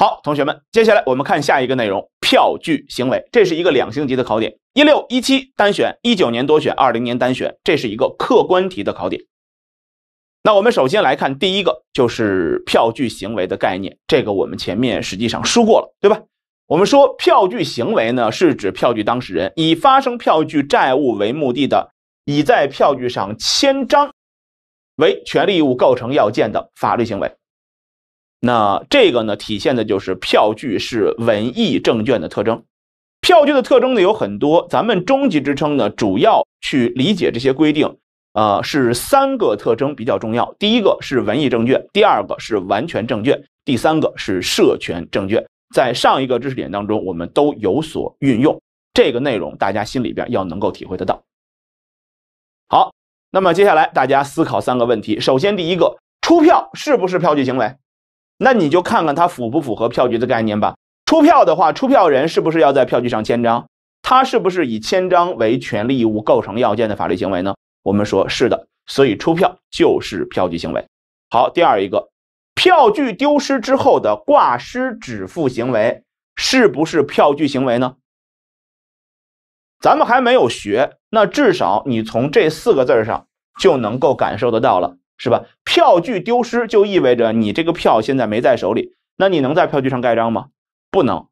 好，同学们，接下来我们看下一个内容，票据行为，这是一个两星级的考点，一六一七单选，一九年多选，二零年单选，这是一个客观题的考点。那我们首先来看第一个，就是票据行为的概念，这个我们前面实际上说过了，对吧？我们说票据行为呢，是指票据当事人以发生票据债务为目的的，以在票据上签章为权利义务构成要件的法律行为。那这个呢，体现的就是票据是文艺证券的特征。票据的特征呢有很多，咱们中级职称呢主要去理解这些规定。呃，是三个特征比较重要，第一个是文艺证券，第二个是完全证券，第三个是设权证券。在上一个知识点当中，我们都有所运用这个内容，大家心里边要能够体会得到。好，那么接下来大家思考三个问题。首先，第一个，出票是不是票据行为？那你就看看它符不符合票据的概念吧。出票的话，出票人是不是要在票据上签章？他是不是以签章为权利义务构成要件的法律行为呢？我们说是的，所以出票就是票据行为。好，第二一个，票据丢失之后的挂失止付行为是不是票据行为呢？咱们还没有学，那至少你从这四个字上就能够感受得到了。是吧？票据丢失就意味着你这个票现在没在手里，那你能在票据上盖章吗？不能。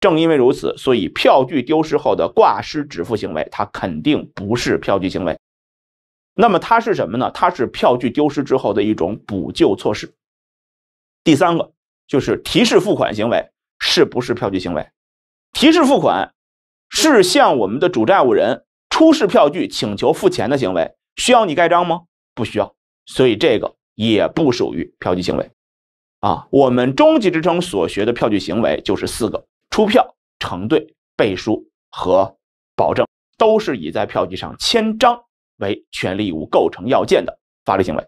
正因为如此，所以票据丢失后的挂失止付行为，它肯定不是票据行为。那么它是什么呢？它是票据丢失之后的一种补救措施。第三个就是提示付款行为，是不是票据行为？提示付款是向我们的主债务人出示票据请求付钱的行为，需要你盖章吗？不需要。所以这个也不属于票据行为，啊，我们中级职称所学的票据行为就是四个出票、承兑、背书和保证，都是以在票据上签章为权利义务构成要件的法律行为。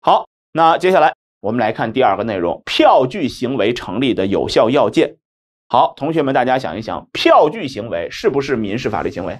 好，那接下来我们来看第二个内容，票据行为成立的有效要件。好，同学们，大家想一想，票据行为是不是民事法律行为？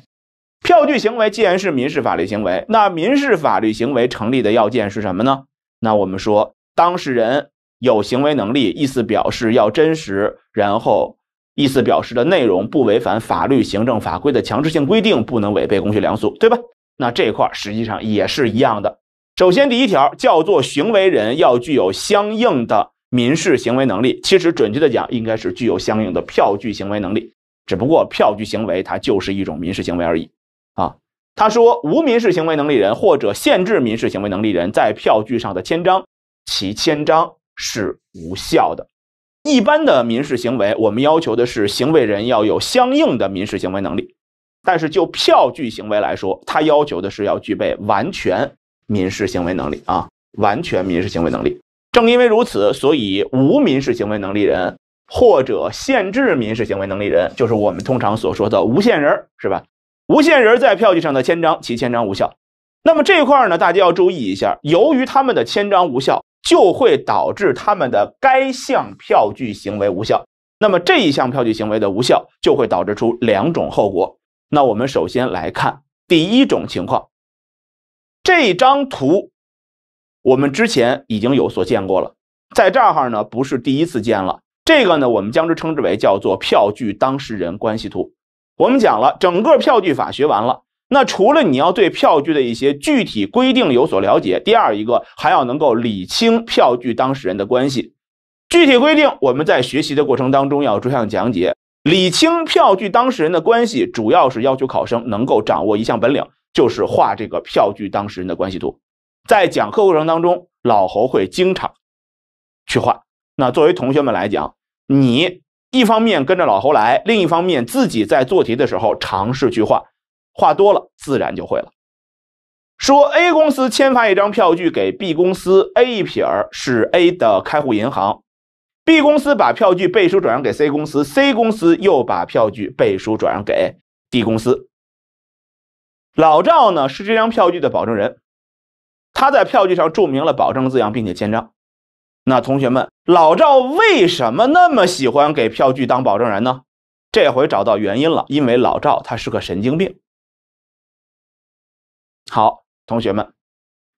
票据行为既然是民事法律行为，那民事法律行为成立的要件是什么呢？那我们说，当事人有行为能力，意思表示要真实，然后意思表示的内容不违反法律、行政法规的强制性规定，不能违背公序良俗，对吧？那这块实际上也是一样的。首先，第一条叫做行为人要具有相应的民事行为能力，其实准确的讲应该是具有相应的票据行为能力，只不过票据行为它就是一种民事行为而已。他说，无民事行为能力人或者限制民事行为能力人在票据上的签章，其签章是无效的。一般的民事行为，我们要求的是行为人要有相应的民事行为能力，但是就票据行为来说，他要求的是要具备完全民事行为能力啊，完全民事行为能力。正因为如此，所以无民事行为能力人或者限制民事行为能力人，就是我们通常所说的无限人，是吧？无限人在票据上的签章，其签章无效。那么这块儿呢，大家要注意一下。由于他们的签章无效，就会导致他们的该项票据行为无效。那么这一项票据行为的无效，就会导致出两种后果。那我们首先来看第一种情况。这张图我们之前已经有所见过了，在这儿哈呢不是第一次见了。这个呢，我们将之称之为叫做票据当事人关系图。我们讲了整个票据法学完了，那除了你要对票据的一些具体规定有所了解，第二一个还要能够理清票据当事人的关系。具体规定我们在学习的过程当中要逐项讲解，理清票据当事人的关系，主要是要求考生能够掌握一项本领，就是画这个票据当事人的关系图。在讲课过程当中，老侯会经常去画。那作为同学们来讲，你。一方面跟着老侯来，另一方面自己在做题的时候尝试去画，画多了自然就会了。说 A 公司签发一张票据给 B 公司，A 一撇儿是 A 的开户银行，B 公司把票据背书转让给 C 公司，C 公司又把票据背书转让给 D 公司。老赵呢是这张票据的保证人，他在票据上注明了保证字样，并且签章。那同学们，老赵为什么那么喜欢给票据当保证人呢？这回找到原因了，因为老赵他是个神经病。好，同学们，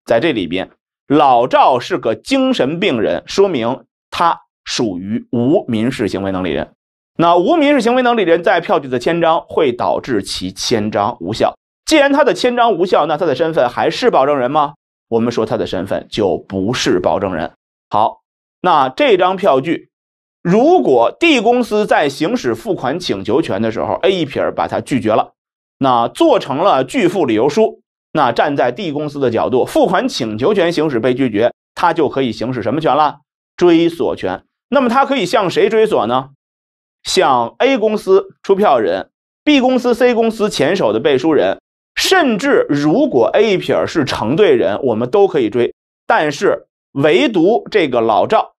在这里边，老赵是个精神病人，说明他属于无民事行为能力人。那无民事行为能力人在票据的签章会导致其签章无效。既然他的签章无效，那他的身份还是保证人吗？我们说他的身份就不是保证人。好。那这张票据，如果 D 公司在行使付款请求权的时候，A 一撇把它拒绝了，那做成了拒付理由书。那站在 D 公司的角度，付款请求权行使被拒绝，他就可以行使什么权了？追索权。那么他可以向谁追索呢？向 A 公司出票人、B 公司、C 公司前手的背书人，甚至如果 A 一撇是承兑人，我们都可以追。但是。唯独这个老赵，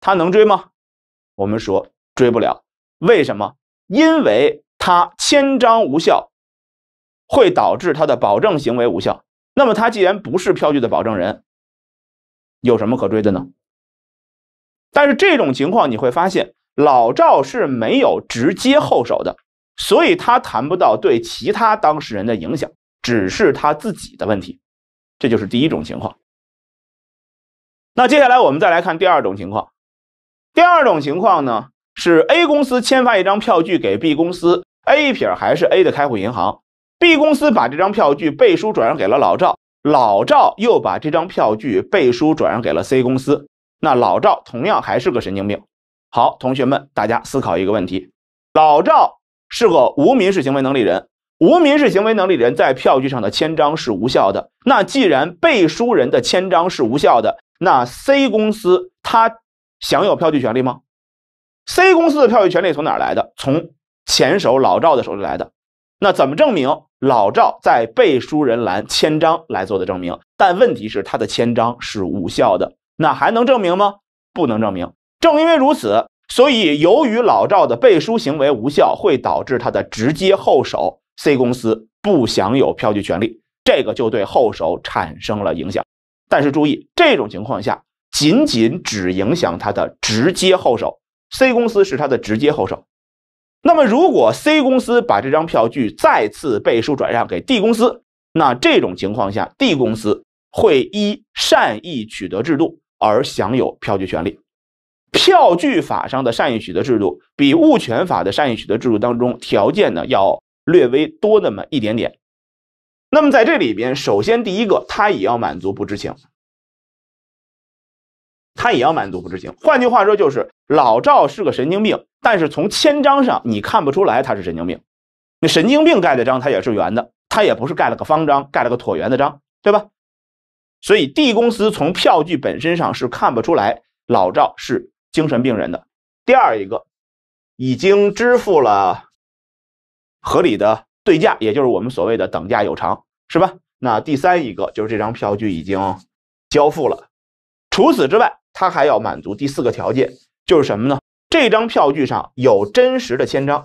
他能追吗？我们说追不了，为什么？因为他签章无效，会导致他的保证行为无效。那么他既然不是票据的保证人，有什么可追的呢？但是这种情况你会发现，老赵是没有直接后手的，所以他谈不到对其他当事人的影响，只是他自己的问题。这就是第一种情况。那接下来我们再来看第二种情况，第二种情况呢是 A 公司签发一张票据给 B 公司，A 一撇还是 A 的开户银行，B 公司把这张票据背书转让给了老赵，老赵又把这张票据背书转让给了 C 公司。那老赵同样还是个神经病。好，同学们，大家思考一个问题：老赵是个无民事行为能力人，无民事行为能力人在票据上的签章是无效的。那既然背书人的签章是无效的，那 C 公司它享有票据权利吗？C 公司的票据权利从哪儿来的？从前手老赵的手里来的。那怎么证明老赵在背书人栏签章来做的证明？但问题是他的签章是无效的，那还能证明吗？不能证明。正因为如此，所以由于老赵的背书行为无效，会导致他的直接后手 C 公司不享有票据权利，这个就对后手产生了影响。但是注意，这种情况下仅仅只影响它的直接后手，C 公司是它的直接后手。那么，如果 C 公司把这张票据再次背书转让给 D 公司，那这种情况下，D 公司会依善意取得制度而享有票据权利。票据法上的善意取得制度比物权法的善意取得制度当中条件呢要略微多那么一点点。那么在这里边，首先第一个，他也要满足不知情，他也要满足不知情。换句话说，就是老赵是个神经病，但是从签章上你看不出来他是神经病。那神经病盖的章，他也是圆的，他也不是盖了个方章，盖了个椭圆的章，对吧？所以 D 公司从票据本身上是看不出来老赵是精神病人的。第二一个，已经支付了合理的。对价，也就是我们所谓的等价有偿，是吧？那第三一个就是这张票据已经交付了。除此之外，他还要满足第四个条件，就是什么呢？这张票据上有真实的签章。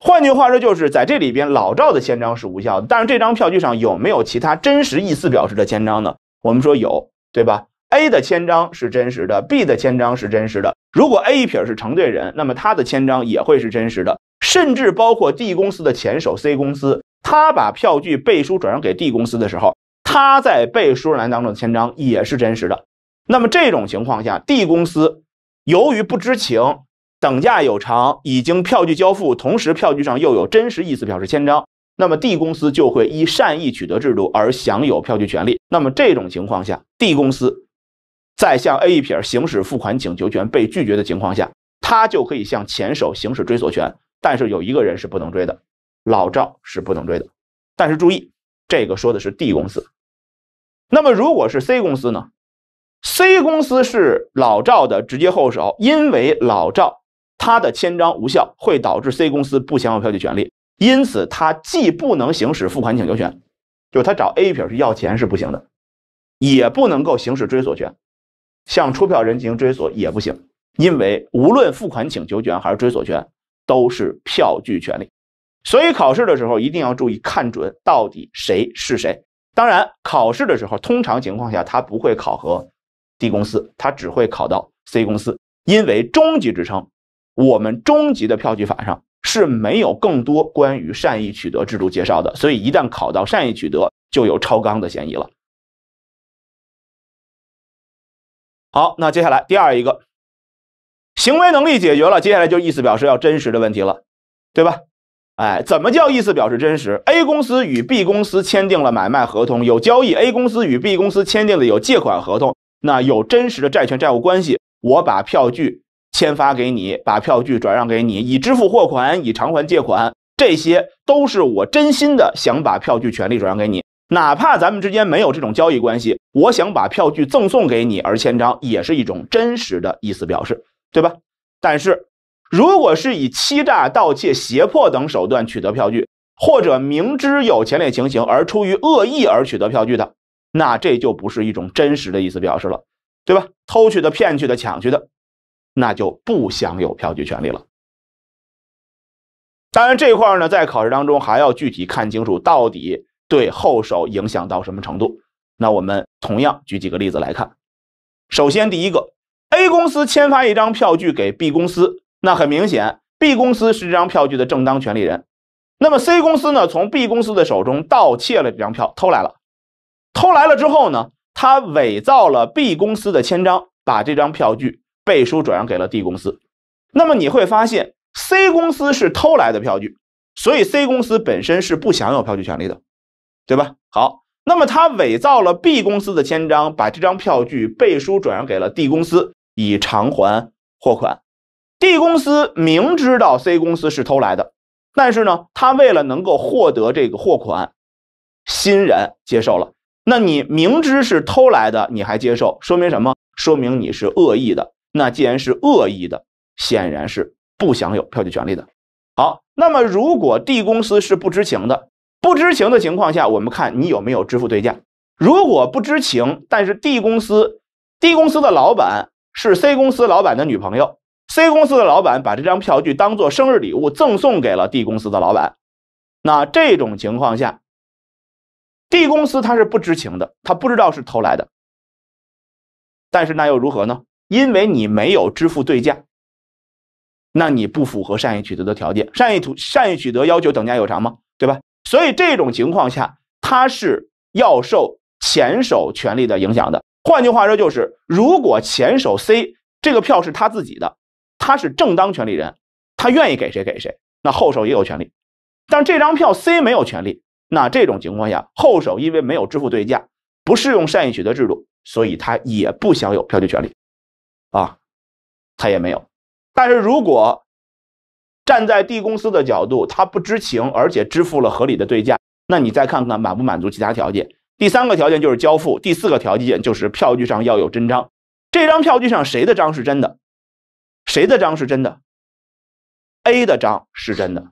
换句话说，就是在这里边，老赵的签章是无效的。但是这张票据上有没有其他真实意思表示的签章呢？我们说有，对吧？A 的签章是真实的，B 的签章是真实的。如果 A 一撇是承兑人，那么他的签章也会是真实的。甚至包括 D 公司的前手 C 公司，他把票据背书转让给 D 公司的时候，他在背书栏当中的签章也是真实的。那么这种情况下，D 公司由于不知情、等价有偿、已经票据交付，同时票据上又有真实意思表示签章，那么 D 公司就会依善意取得制度而享有票据权利。那么这种情况下，D 公司。在向 A 一撇行使付款请求权被拒绝的情况下，他就可以向前手行使追索权。但是有一个人是不能追的，老赵是不能追的。但是注意，这个说的是 D 公司。那么如果是 C 公司呢？C 公司是老赵的直接后手，因为老赵他的签章无效，会导致 C 公司不享有票据权利，因此他既不能行使付款请求权，就是他找 A 一撇去要钱是不行的，也不能够行使追索权。向出票人进行追索也不行，因为无论付款请求权还是追索权都是票据权利，所以考试的时候一定要注意看准到底谁是谁。当然，考试的时候通常情况下他不会考核 D 公司，他只会考到 C 公司，因为中级职称我们中级的票据法上是没有更多关于善意取得制度介绍的，所以一旦考到善意取得，就有超纲的嫌疑了。好，那接下来第二一个，行为能力解决了，接下来就意思表示要真实的问题了，对吧？哎，怎么叫意思表示真实？A 公司与 B 公司签订了买卖合同，有交易；A 公司与 B 公司签订了有借款合同，那有真实的债权债务关系。我把票据签发给你，把票据转让给你，已支付货款，已偿还借款，这些都是我真心的想把票据权利转让给你。哪怕咱们之间没有这种交易关系，我想把票据赠送给你而签章也是一种真实的意思表示，对吧？但是，如果是以欺诈、盗窃、胁迫等手段取得票据，或者明知有前列情形而出于恶意而取得票据的，那这就不是一种真实的意思表示了，对吧？偷去的、骗去的、抢去的，那就不享有票据权利了。当然，这块呢，在考试当中还要具体看清楚到底。对后手影响到什么程度？那我们同样举几个例子来看。首先，第一个，A 公司签发一张票据给 B 公司，那很明显，B 公司是这张票据的正当权利人。那么 C 公司呢，从 B 公司的手中盗窃了这张票，偷来了。偷来了之后呢，他伪造了 B 公司的签章，把这张票据背书转让给了 D 公司。那么你会发现，C 公司是偷来的票据，所以 C 公司本身是不享有票据权利的。对吧？好，那么他伪造了 B 公司的签章，把这张票据背书转让给了 D 公司，以偿还货款。D 公司明知道 C 公司是偷来的，但是呢，他为了能够获得这个货款，欣然接受了。那你明知是偷来的，你还接受，说明什么？说明你是恶意的。那既然是恶意的，显然是不享有票据权利的。好，那么如果 D 公司是不知情的。不知情的情况下，我们看你有没有支付对价。如果不知情，但是 D 公司 D 公司的老板是 C 公司老板的女朋友，C 公司的老板把这张票据当做生日礼物赠送给了 D 公司的老板，那这种情况下，D 公司他是不知情的，他不知道是偷来的。但是那又如何呢？因为你没有支付对价，那你不符合善意取得的条件。善意图善意取得要求等价有偿吗？对吧？所以这种情况下，他是要受前手权利的影响的。换句话说，就是如果前手 C 这个票是他自己的，他是正当权利人，他愿意给谁给谁，那后手也有权利。但这张票 C 没有权利，那这种情况下，后手因为没有支付对价，不适用善意取得制度，所以他也不享有票据权利。啊，他也没有。但是如果，站在 D 公司的角度，他不知情，而且支付了合理的对价，那你再看看满不满足其他条件？第三个条件就是交付，第四个条件就是票据上要有真章。这张票据上谁的章是真的？谁的章是真的？A 的章是真的，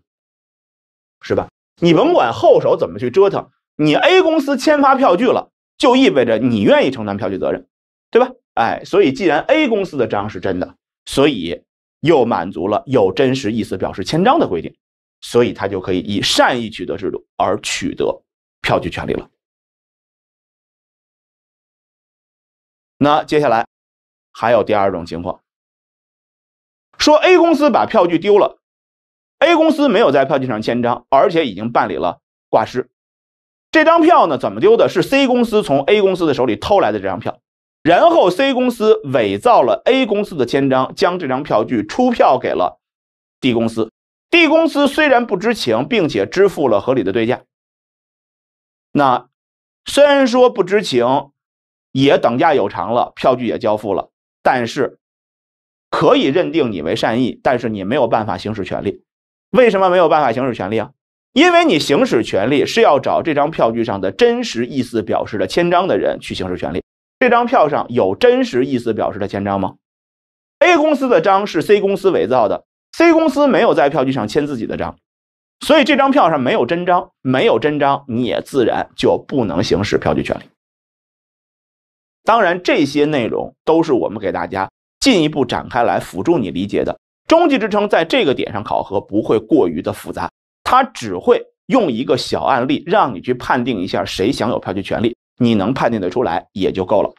是吧？你甭管后手怎么去折腾，你 A 公司签发票据了，就意味着你愿意承担票据责任，对吧？哎，所以既然 A 公司的章是真的，所以。又满足了有真实意思表示签章的规定，所以他就可以以善意取得制度而取得票据权利了。那接下来还有第二种情况，说 A 公司把票据丢了，A 公司没有在票据上签章，而且已经办理了挂失。这张票呢怎么丢的？是 C 公司从 A 公司的手里偷来的这张票。然后，C 公司伪造了 A 公司的签章，将这张票据出票给了 D 公司。D 公司虽然不知情，并且支付了合理的对价。那虽然说不知情，也等价有偿了，票据也交付了，但是可以认定你为善意，但是你没有办法行使权利。为什么没有办法行使权利啊？因为你行使权利是要找这张票据上的真实意思表示的签章的人去行使权利。这张票上有真实意思表示的签章吗？A 公司的章是 C 公司伪造的，C 公司没有在票据上签自己的章，所以这张票上没有真章，没有真章，你也自然就不能行使票据权利。当然，这些内容都是我们给大家进一步展开来辅助你理解的。中级职称在这个点上考核不会过于的复杂，它只会用一个小案例让你去判定一下谁享有票据权利。你能判定的出来也就够了。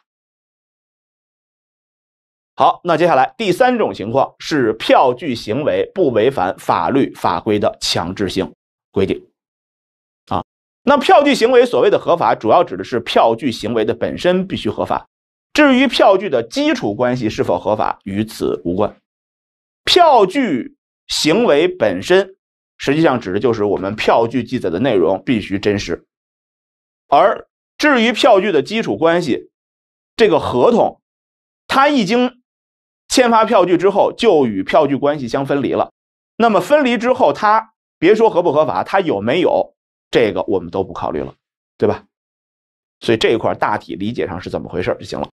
好，那接下来第三种情况是票据行为不违反法律法规的强制性规定啊。那票据行为所谓的合法，主要指的是票据行为的本身必须合法，至于票据的基础关系是否合法与此无关。票据行为本身实际上指的就是我们票据记载的内容必须真实，而。至于票据的基础关系，这个合同，它一经签发票据之后，就与票据关系相分离了。那么分离之后，它别说合不合法，它有没有这个，我们都不考虑了，对吧？所以这一块大体理解上是怎么回事就行了。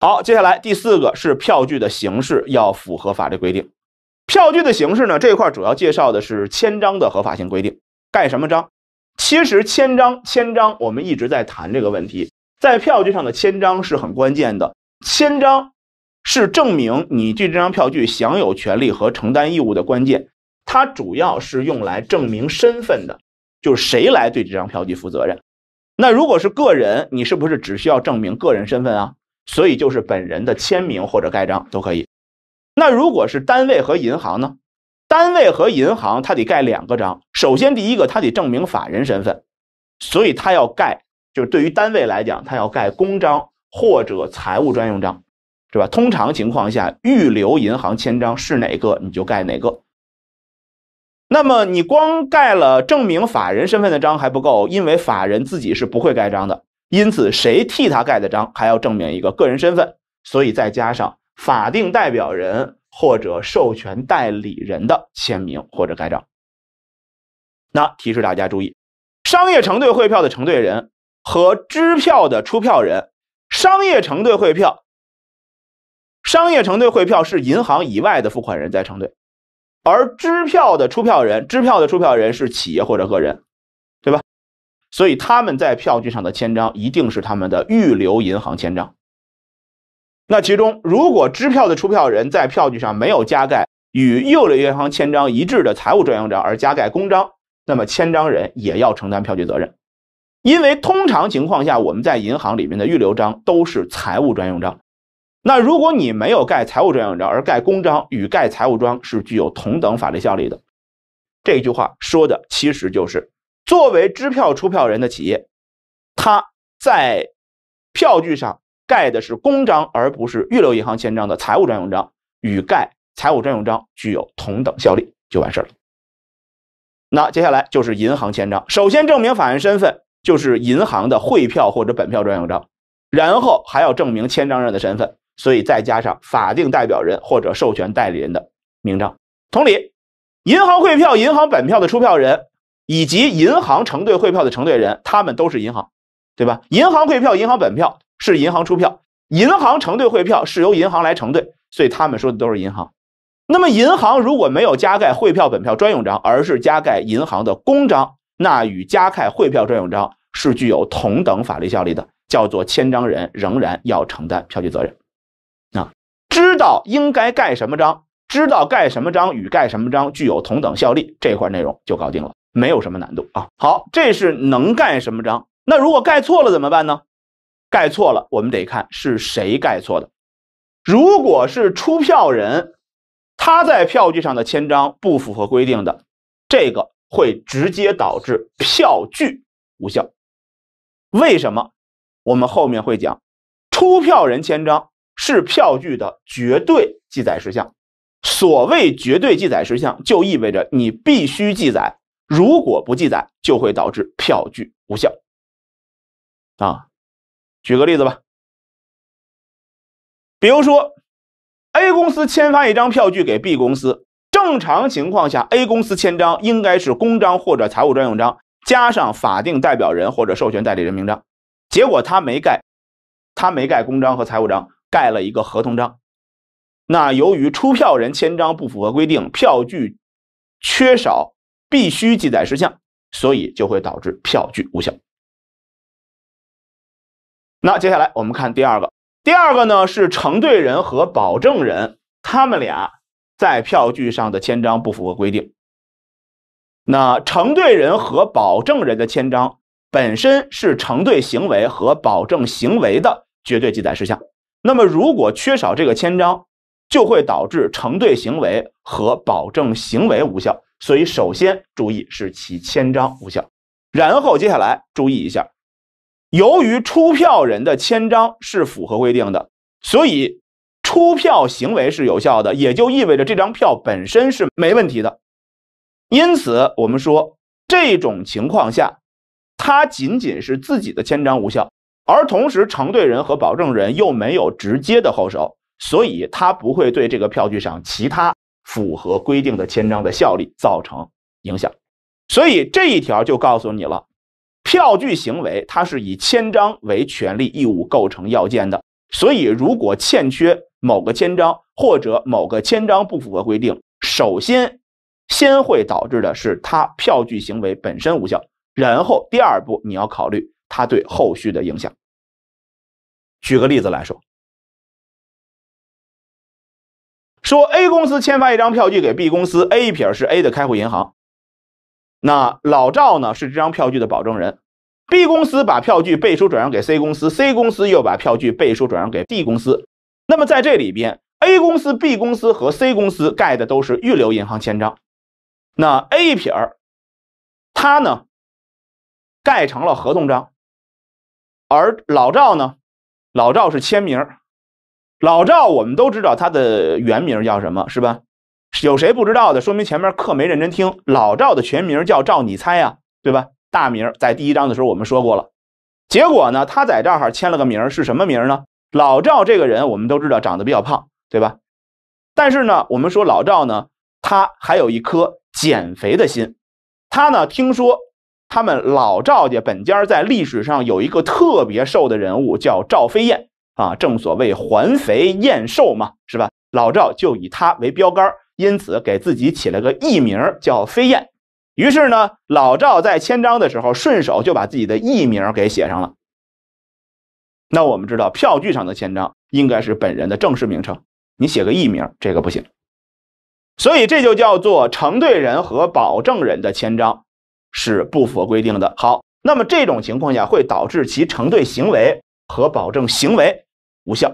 好，接下来第四个是票据的形式要符合法律规定。票据的形式呢，这一块主要介绍的是签章的合法性规定，盖什么章？其实签章，签章，我们一直在谈这个问题，在票据上的签章是很关键的。签章是证明你对这张票据享有权利和承担义务的关键，它主要是用来证明身份的，就是谁来对这张票据负责任。那如果是个人，你是不是只需要证明个人身份啊？所以就是本人的签名或者盖章都可以。那如果是单位和银行呢？单位和银行，它得盖两个章。首先，第一个，它得证明法人身份，所以它要盖，就是对于单位来讲，它要盖公章或者财务专用章，是吧？通常情况下，预留银行签章是哪个，你就盖哪个。那么，你光盖了证明法人身份的章还不够，因为法人自己是不会盖章的，因此谁替他盖的章，还要证明一个个人身份，所以再加上法定代表人。或者授权代理人的签名或者盖章。那提示大家注意，商业承兑汇票的承兑人和支票的出票人，商业承兑汇票，商业承兑汇票是银行以外的付款人在承兑，而支票的出票人，支票的出票人是企业或者个人，对吧？所以他们在票据上的签章一定是他们的预留银行签章。那其中，如果支票的出票人在票据上没有加盖与右留银行签章一致的财务专用章，而加盖公章，那么签章人也要承担票据责任。因为通常情况下，我们在银行里面的预留章都是财务专用章。那如果你没有盖财务专用章而盖公章，与盖财务章是具有同等法律效力的。这句话说的其实就是，作为支票出票人的企业，他在票据上。盖的是公章，而不是预留银行签章的财务专用章，与盖财务专用章具有同等效力，就完事儿了。那接下来就是银行签章，首先证明法人身份就是银行的汇票或者本票专用章，然后还要证明签章人的身份，所以再加上法定代表人或者授权代理人的名章。同理，银行汇票、银行本票的出票人以及银行承兑汇票的承兑人，他们都是银行，对吧？银行汇票、银行本票。是银行出票，银行承兑汇票是由银行来承兑，所以他们说的都是银行。那么银行如果没有加盖汇票本票专用章，而是加盖银行的公章，那与加盖汇票专用章是具有同等法律效力的，叫做签章人仍然要承担票据责任。啊，知道应该盖什么章，知道盖什么章与盖什么章具有同等效力，这块内容就搞定了，没有什么难度啊。好，这是能盖什么章，那如果盖错了怎么办呢？盖错了，我们得看是谁盖错的。如果是出票人，他在票据上的签章不符合规定的，这个会直接导致票据无效。为什么？我们后面会讲，出票人签章是票据的绝对记载事项。所谓绝对记载事项，就意味着你必须记载，如果不记载，就会导致票据无效。啊。举个例子吧，比如说，A 公司签发一张票据给 B 公司，正常情况下，A 公司签章应该是公章或者财务专用章加上法定代表人或者授权代理人名章，结果他没盖，他没盖公章和财务章，盖了一个合同章。那由于出票人签章不符合规定，票据缺少必须记载事项，所以就会导致票据无效。那接下来我们看第二个，第二个呢是承兑人和保证人，他们俩在票据上的签章不符合规定。那承兑人和保证人的签章本身是承兑行为和保证行为的绝对记载事项，那么如果缺少这个签章，就会导致承兑行为和保证行为无效。所以首先注意是其签章无效，然后接下来注意一下。由于出票人的签章是符合规定的，所以出票行为是有效的，也就意味着这张票本身是没问题的。因此，我们说这种情况下，他仅仅是自己的签章无效，而同时承兑人和保证人又没有直接的后手，所以他不会对这个票据上其他符合规定的签章的效力造成影响。所以这一条就告诉你了。票据行为，它是以签章为权利义务构成要件的，所以如果欠缺某个签章或者某个签章不符合规定，首先先会导致的是它票据行为本身无效，然后第二步你要考虑它对后续的影响。举个例子来说，说 A 公司签发一张票据给 B 公司，A 一撇是 A 的开户银行。那老赵呢是这张票据的保证人，B 公司把票据背书转让给 C 公司，C 公司又把票据背书转让给 D 公司。那么在这里边，A 公司、B 公司和 C 公司盖的都是预留银行签章。那 A 一撇儿，他呢盖成了合同章，而老赵呢，老赵是签名。老赵我们都知道他的原名叫什么，是吧？有谁不知道的？说明前面课没认真听。老赵的全名叫赵，你猜啊，对吧？大名在第一章的时候我们说过了。结果呢，他在这儿签了个名，是什么名呢？老赵这个人我们都知道，长得比较胖，对吧？但是呢，我们说老赵呢，他还有一颗减肥的心。他呢，听说他们老赵家本家在历史上有一个特别瘦的人物，叫赵飞燕啊，正所谓“环肥燕瘦”嘛，是吧？老赵就以他为标杆。因此，给自己起了个艺名叫飞燕。于是呢，老赵在签章的时候，顺手就把自己的艺名给写上了。那我们知道，票据上的签章应该是本人的正式名称，你写个艺名，这个不行。所以这就叫做承兑人和保证人的签章是不符合规定的。好，那么这种情况下会导致其承兑行为和保证行为无效。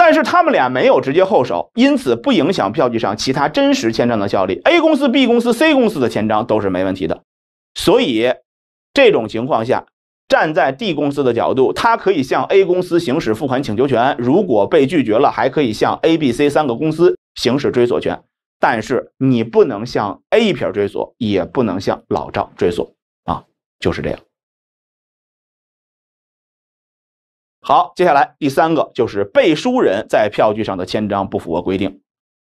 但是他们俩没有直接后手，因此不影响票据上其他真实签章的效力。A 公司、B 公司、C 公司的签章都是没问题的。所以，这种情况下，站在 D 公司的角度，他可以向 A 公司行使付款请求权。如果被拒绝了，还可以向 A、B、C 三个公司行使追索权。但是你不能向 A 一撇追索，也不能向老赵追索啊，就是这样。好，接下来第三个就是背书人在票据上的签章不符合规定。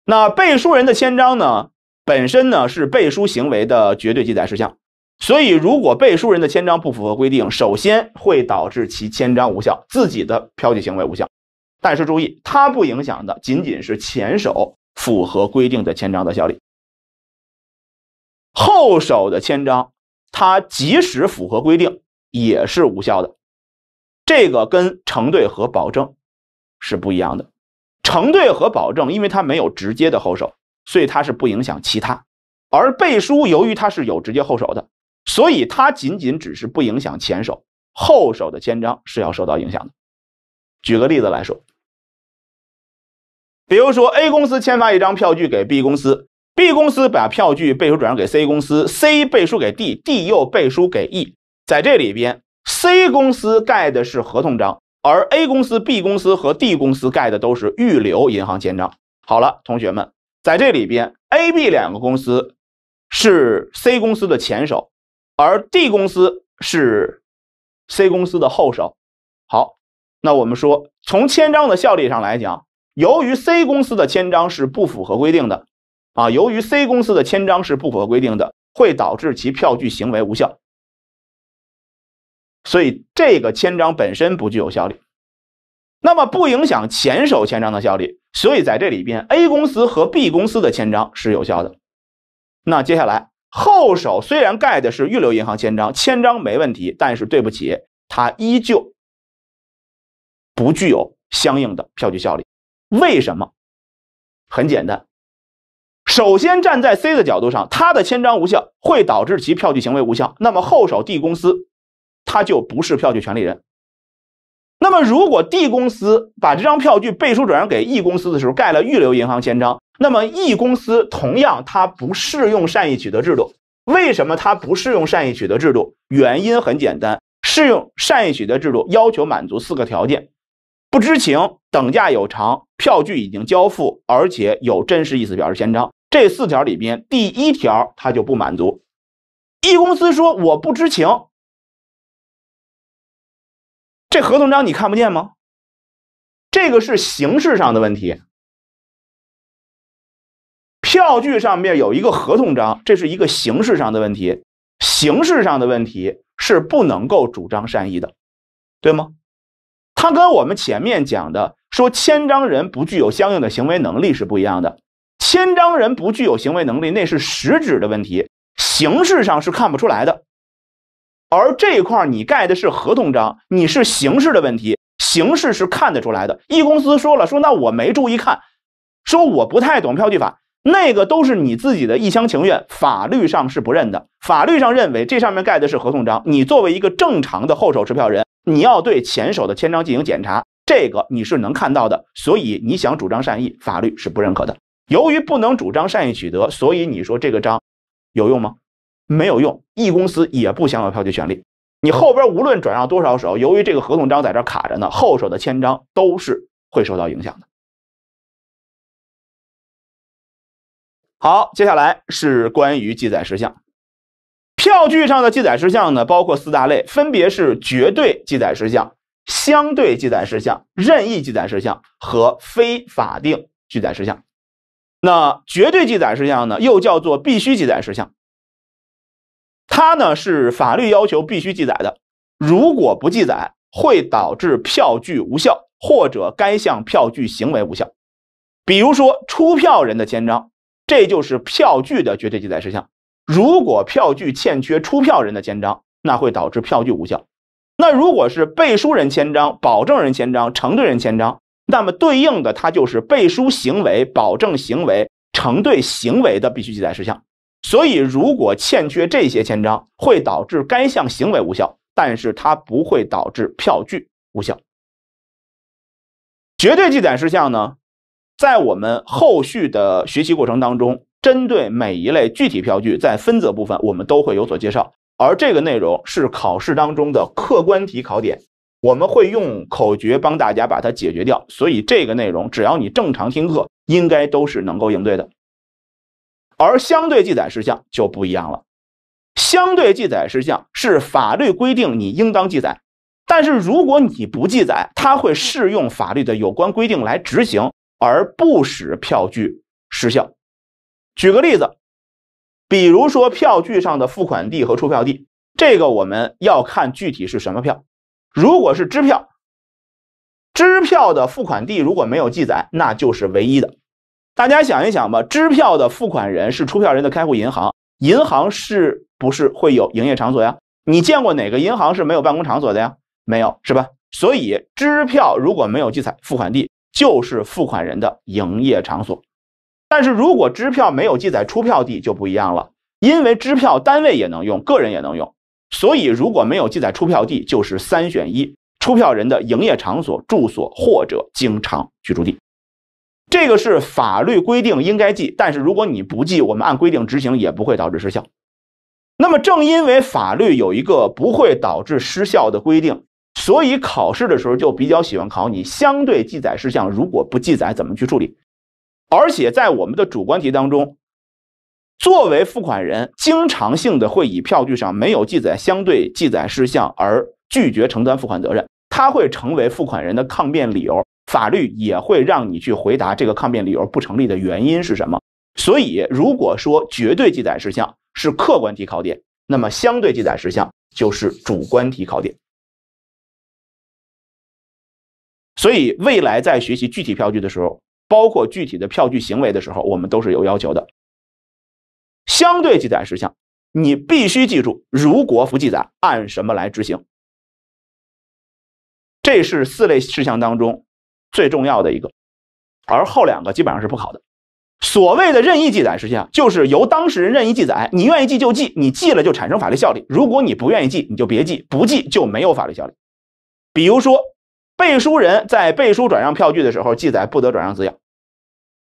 那背书人的签章呢，本身呢是背书行为的绝对记载事项，所以如果背书人的签章不符合规定，首先会导致其签章无效，自己的票据行为无效。但是注意，它不影响的仅仅是前手符合规定的签章的效力，后手的签章，它即使符合规定也是无效的。这个跟承兑和保证是不一样的。承兑和保证，因为它没有直接的后手，所以它是不影响其他；而背书，由于它是有直接后手的，所以它仅仅只是不影响前手，后手的签章是要受到影响的。举个例子来说，比如说 A 公司签发一张票据给 B 公司，B 公司把票据背书转让给 C 公司，C 背书给 D，D 又背书给 E，在这里边。C 公司盖的是合同章，而 A 公司、B 公司和 D 公司盖的都是预留银行签章。好了，同学们，在这里边，A、B 两个公司是 C 公司的前手，而 D 公司是 C 公司的后手。好，那我们说，从签章的效力上来讲，由于 C 公司的签章是不符合规定的，啊，由于 C 公司的签章是不符合规定的，会导致其票据行为无效。所以这个签章本身不具有效力，那么不影响前手签章的效力。所以在这里边，A 公司和 B 公司的签章是有效的。那接下来后手虽然盖的是预留银行签章，签章没问题，但是对不起，它依旧不具有相应的票据效力。为什么？很简单，首先站在 C 的角度上，他的签章无效会导致其票据行为无效。那么后手 D 公司。他就不是票据权利人。那么，如果 D 公司把这张票据背书转让给 E 公司的时候盖了预留银行签章，那么 E 公司同样它不适用善意取得制度。为什么它不适用善意取得制度？原因很简单，适用善意取得制度要求满足四个条件：不知情、等价有偿、票据已经交付，而且有真实意思表示签章。这四条里边，第一条它就不满足。E 公司说我不知情。这合同章你看不见吗？这个是形式上的问题。票据上面有一个合同章，这是一个形式上的问题。形式上的问题是不能够主张善意的，对吗？它跟我们前面讲的说签章人不具有相应的行为能力是不一样的。签章人不具有行为能力，那是实质的问题，形式上是看不出来的。而这一块你盖的是合同章，你是形式的问题，形式是看得出来的。E 公司说了，说那我没注意看，说我不太懂票据法，那个都是你自己的一厢情愿，法律上是不认的。法律上认为这上面盖的是合同章，你作为一个正常的后手持票人，你要对前手的签章进行检查，这个你是能看到的。所以你想主张善意，法律是不认可的。由于不能主张善意取得，所以你说这个章有用吗？没有用，E 公司也不享有票据权利。你后边无论转让多少手，由于这个合同章在这卡着呢，后手的签章都是会受到影响的。好，接下来是关于记载事项。票据上的记载事项呢，包括四大类，分别是绝对记载事项、相对记载事项、任意记载事项和非法定记载事项。那绝对记载事项呢，又叫做必须记载事项。它呢是法律要求必须记载的，如果不记载，会导致票据无效或者该项票据行为无效。比如说出票人的签章，这就是票据的绝对记载事项。如果票据欠缺出票人的签章，那会导致票据无效。那如果是背书人签章、保证人签章、承兑人签章，那么对应的它就是背书行为、保证行为、承兑行为的必须记载事项。所以，如果欠缺这些签章，会导致该项行为无效，但是它不会导致票据无效。绝对记载事项呢，在我们后续的学习过程当中，针对每一类具体票据，在分则部分我们都会有所介绍，而这个内容是考试当中的客观题考点，我们会用口诀帮大家把它解决掉。所以这个内容，只要你正常听课，应该都是能够应对的。而相对记载事项就不一样了。相对记载事项是法律规定你应当记载，但是如果你不记载，它会适用法律的有关规定来执行，而不使票据失效。举个例子，比如说票据上的付款地和出票地，这个我们要看具体是什么票。如果是支票，支票的付款地如果没有记载，那就是唯一的。大家想一想吧，支票的付款人是出票人的开户银行，银行是不是会有营业场所呀？你见过哪个银行是没有办公场所的呀？没有，是吧？所以，支票如果没有记载付款地，就是付款人的营业场所。但是如果支票没有记载出票地就不一样了，因为支票单位也能用，个人也能用，所以如果没有记载出票地，就是三选一：出票人的营业场所、住所或者经常居住地。这个是法律规定应该记，但是如果你不记，我们按规定执行也不会导致失效。那么正因为法律有一个不会导致失效的规定，所以考试的时候就比较喜欢考你相对记载事项，如果不记载怎么去处理。而且在我们的主观题当中，作为付款人，经常性的会以票据上没有记载相对记载事项而拒绝承担付款责任，它会成为付款人的抗辩理由。法律也会让你去回答这个抗辩理由不成立的原因是什么。所以，如果说绝对记载事项是客观题考点，那么相对记载事项就是主观题考点。所以，未来在学习具体票据的时候，包括具体的票据行为的时候，我们都是有要求的。相对记载事项，你必须记住，如果不记载，按什么来执行？这是四类事项当中。最重要的一个，而后两个基本上是不考的。所谓的任意记载，实际上就是由当事人任意记载，你愿意记就记，你记了就产生法律效力。如果你不愿意记，你就别记，不记就没有法律效力。比如说，背书人在背书转让票据的时候记载不得转让字样，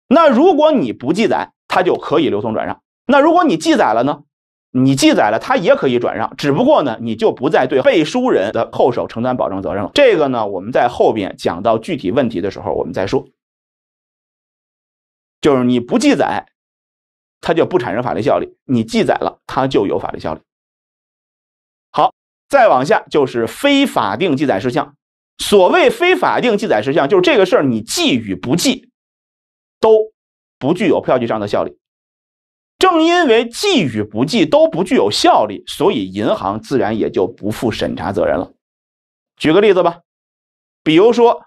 那如果你不记载，它就可以流通转让。那如果你记载了呢？你记载了，他也可以转让，只不过呢，你就不再对背书人的后手承担保证责任了。这个呢，我们在后边讲到具体问题的时候我们再说。就是你不记载，它就不产生法律效力；你记载了，它就有法律效力。好，再往下就是非法定记载事项。所谓非法定记载事项，就是这个事儿你记与不记，都不具有票据上的效力。正因为记与不记都不具有效力，所以银行自然也就不负审查责任了。举个例子吧，比如说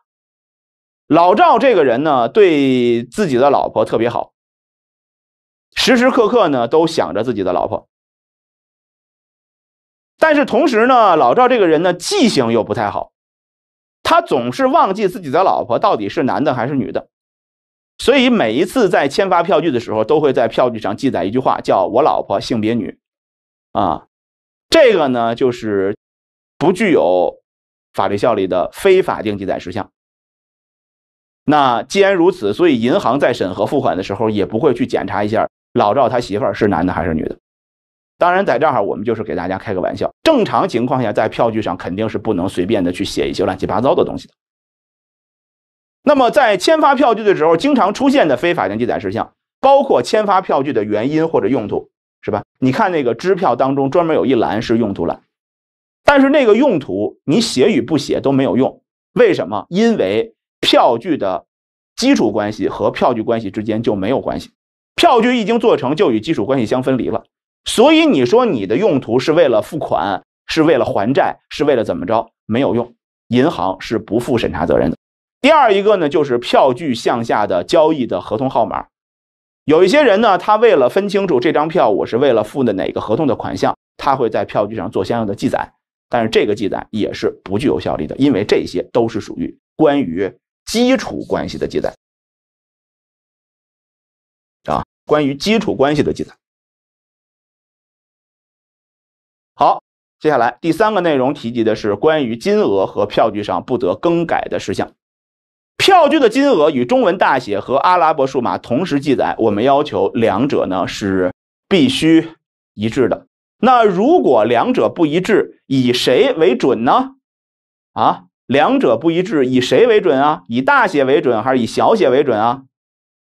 老赵这个人呢，对自己的老婆特别好，时时刻刻呢都想着自己的老婆。但是同时呢，老赵这个人呢记性又不太好，他总是忘记自己的老婆到底是男的还是女的。所以每一次在签发票据的时候，都会在票据上记载一句话，叫我老婆性别女，啊，这个呢就是不具有法律效力的非法定记载事项。那既然如此，所以银行在审核付款的时候，也不会去检查一下老赵他媳妇儿是男的还是女的。当然，在这儿我们就是给大家开个玩笑。正常情况下，在票据上肯定是不能随便的去写一些乱七八糟的东西的。那么，在签发票据的时候，经常出现的非法定记载事项，包括签发票据的原因或者用途，是吧？你看那个支票当中，专门有一栏是用途栏，但是那个用途你写与不写都没有用。为什么？因为票据的基础关系和票据关系之间就没有关系。票据一经做成就与基础关系相分离了。所以你说你的用途是为了付款，是为了还债，是为了怎么着，没有用。银行是不负审查责任的。第二一个呢，就是票据项下的交易的合同号码。有一些人呢，他为了分清楚这张票，我是为了付的哪个合同的款项，他会在票据上做相应的记载。但是这个记载也是不具有效力的，因为这些都是属于关于基础关系的记载啊，关于基础关系的记载。好，接下来第三个内容提及的是关于金额和票据上不得更改的事项。票据的金额与中文大写和阿拉伯数码同时记载，我们要求两者呢是必须一致的。那如果两者不一致，以谁为准呢？啊，两者不一致，以谁为准啊？以大写为准还是以小写为准啊？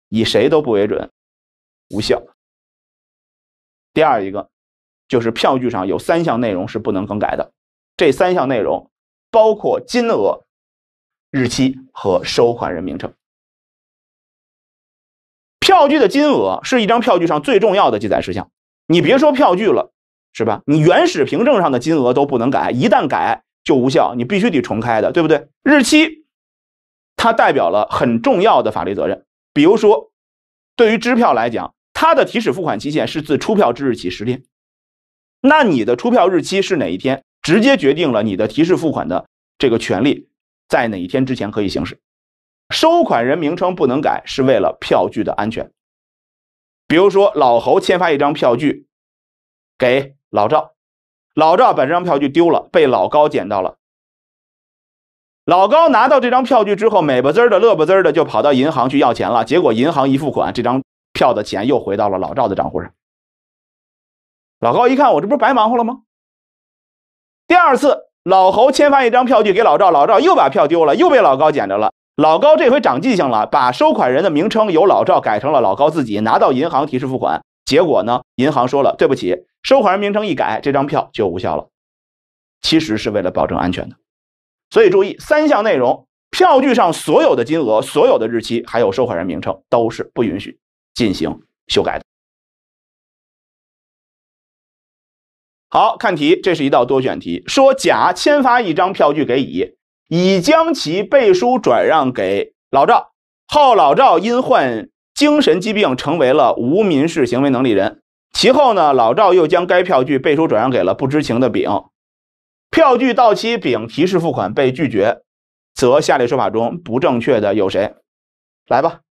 以谁都不为准，无效。第二一个就是票据上有三项内容是不能更改的，这三项内容包括金额。日期和收款人名称，票据的金额是一张票据上最重要的记载事项。你别说票据了，是吧？你原始凭证上的金额都不能改，一旦改就无效，你必须得重开的，对不对？日期，它代表了很重要的法律责任。比如说，对于支票来讲，它的提示付款期限是自出票之日起十天，那你的出票日期是哪一天，直接决定了你的提示付款的这个权利。在哪一天之前可以行使？收款人名称不能改，是为了票据的安全。比如说，老侯签发一张票据给老赵，老赵把这张票据丢了，被老高捡到了。老高拿到这张票据之后，美不滋的、乐不滋的，就跑到银行去要钱了。结果银行一付款，这张票的钱又回到了老赵的账户上。老高一看，我这不是白忙活了吗？第二次。老侯签发一张票据给老赵，老赵又把票丢了，又被老高捡着了。老高这回长记性了，把收款人的名称由老赵改成了老高自己。拿到银行提示付款，结果呢，银行说了对不起，收款人名称一改，这张票就无效了。其实是为了保证安全的，所以注意三项内容：票据上所有的金额、所有的日期，还有收款人名称，都是不允许进行修改的。好看题，这是一道多选题。说甲签发一张票据给乙，乙将其背书转让给老赵。后老赵因患精神疾病成为了无民事行为能力人。其后呢，老赵又将该票据背书转让给了不知情的丙。票据到期，丙提示付款被拒绝，则下列说法中不正确的有谁？来吧，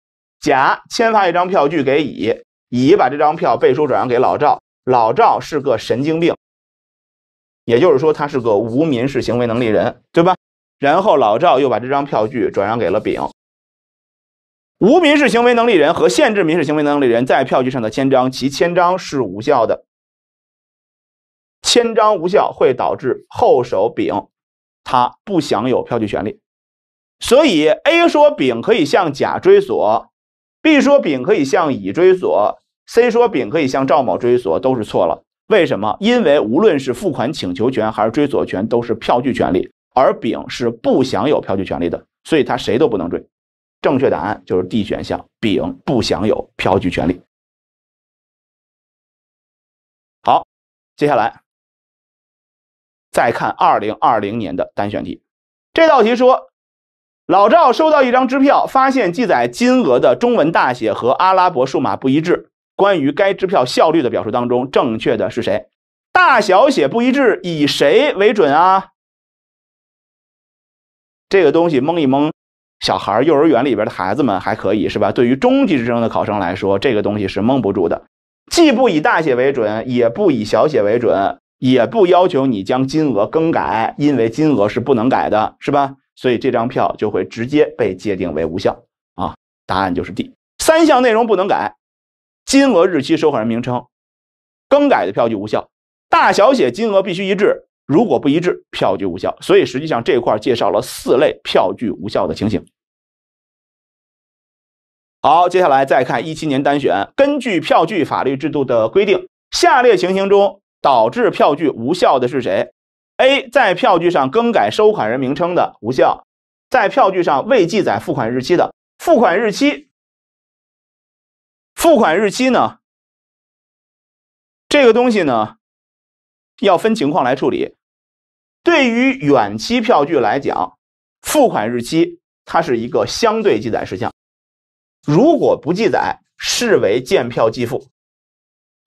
甲签发一张票据给乙，乙把这张票背书转让给老赵，老赵是个神经病。也就是说，他是个无民事行为能力人，对吧？然后老赵又把这张票据转让给了丙。无民事行为能力人和限制民事行为能力人在票据上的签章，其签章是无效的。签章无效会导致后手丙他不享有票据权利。所以 A 说丙可以向甲追索，B 说丙可以向乙追索，C 说丙可以向赵某追索，都是错了。为什么？因为无论是付款请求权还是追索权，都是票据权利，而丙是不享有票据权利的，所以他谁都不能追。正确答案就是 D 选项，丙不享有票据权利。好，接下来再看2020年的单选题。这道题说，老赵收到一张支票，发现记载金额的中文大写和阿拉伯数码不一致。关于该支票效率的表述当中，正确的是谁？大小写不一致，以谁为准啊？这个东西蒙一蒙，小孩儿、幼儿园里边的孩子们还可以是吧？对于中级职称的考生来说，这个东西是蒙不住的。既不以大写为准，也不以小写为准，也不要求你将金额更改，因为金额是不能改的，是吧？所以这张票就会直接被界定为无效啊！答案就是 D，三项内容不能改。金额、日期、收款人名称，更改的票据无效。大小写金额必须一致，如果不一致，票据无效。所以实际上这块介绍了四类票据无效的情形。好，接下来再看一七年单选。根据票据法律制度的规定，下列情形中导致票据无效的是谁？A. 在票据上更改收款人名称的无效；在票据上未记载付款日期的，付款日期。付款日期呢？这个东西呢，要分情况来处理。对于远期票据来讲，付款日期它是一个相对记载事项，如果不记载，视为见票即付。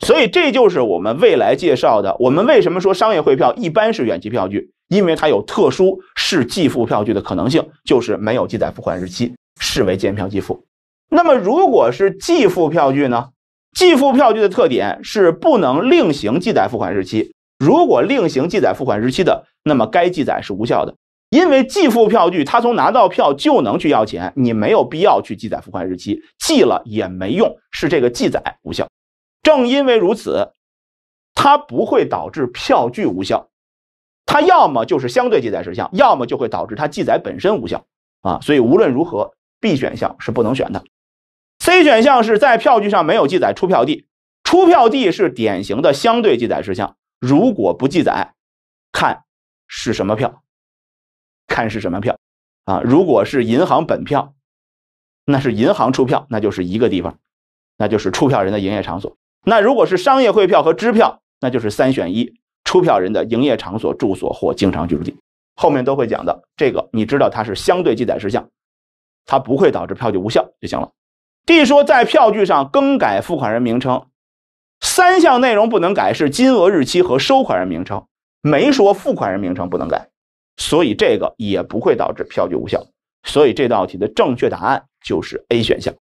所以这就是我们未来介绍的。我们为什么说商业汇票一般是远期票据？因为它有特殊是计付票据的可能性，就是没有记载付款日期，视为见票即付。那么，如果是记付票据呢？记付票据的特点是不能另行记载付款日期。如果另行记载付款日期的，那么该记载是无效的，因为记付票据他从拿到票就能去要钱，你没有必要去记载付款日期，记了也没用，是这个记载无效。正因为如此，它不会导致票据无效，它要么就是相对记载事项，要么就会导致它记载本身无效啊。所以无论如何，B 选项是不能选的。A 选项是在票据上没有记载出票地，出票地是典型的相对记载事项。如果不记载，看是什么票，看是什么票啊？如果是银行本票，那是银行出票，那就是一个地方，那就是出票人的营业场所。那如果是商业汇票和支票，那就是三选一：出票人的营业场所、住所或经常居住地。后面都会讲的，这个你知道它是相对记载事项，它不会导致票据无效就行了。D 说在票据上更改付款人名称，三项内容不能改是金额、日期和收款人名称，没说付款人名称不能改，所以这个也不会导致票据无效，所以这道题的正确答案就是 A 选项。